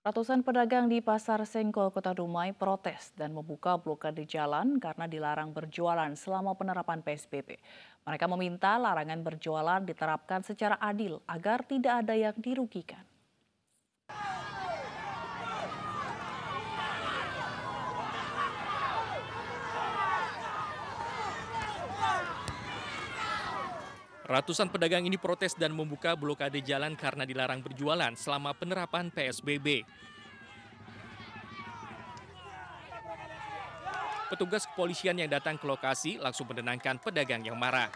Ratusan pedagang di Pasar Sengkol Kota Dumai protes dan membuka blokade jalan karena dilarang berjualan selama penerapan PSBB. Mereka meminta larangan berjualan diterapkan secara adil agar tidak ada yang dirugikan. Ratusan pedagang ini protes dan membuka blokade jalan karena dilarang berjualan selama penerapan PSBB. Petugas kepolisian yang datang ke lokasi langsung menenangkan pedagang yang marah.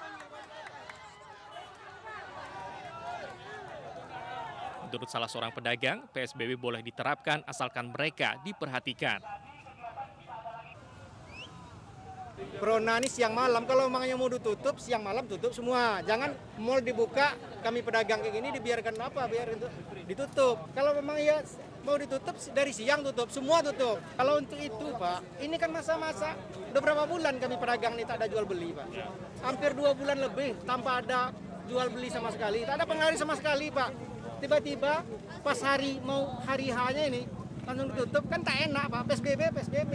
Menurut salah seorang pedagang, PSBB boleh diterapkan asalkan mereka diperhatikan. Brona ini siang malam. Kalau emangnya mau ditutup, siang malam tutup semua. Jangan mall dibuka, kami pedagang kayak gini dibiarkan apa? Biar itu ditutup. Kalau memang ya mau ditutup dari siang tutup, semua tutup. Kalau untuk itu Pak, ini kan masa-masa udah berapa bulan kami pedagang ini tak ada jual beli Pak. Hampir dua bulan lebih tanpa ada jual beli sama sekali. Tak ada pengaruh sama sekali Pak. Tiba-tiba pas hari mau hari hanya ini langsung ditutup kan tak enak Pak. PSBB, PSBB.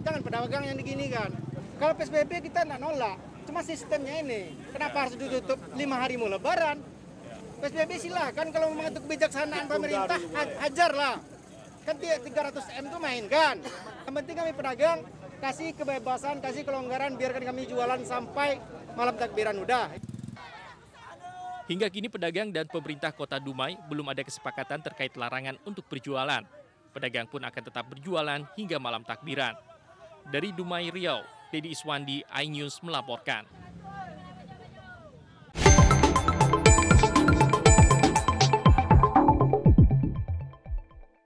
Jangan pedagang yang begini kan. Kalau PSBB kita tidak nolak, cuma sistemnya ini. Kenapa harus ditutup lima hari mau lebaran? PSBB silahkan kalau memang mengatur kebijaksanaan pemerintah, hajarlah. Kan 300 M itu mainkan. Yang penting kami pedagang, kasih kebebasan, kasih kelonggaran, biarkan kami jualan sampai malam takbiran udah. Hingga kini pedagang dan pemerintah kota Dumai belum ada kesepakatan terkait larangan untuk berjualan. Pedagang pun akan tetap berjualan hingga malam takbiran. Dari Dumai Riau, Dedi Iswandi, iNews melaporkan.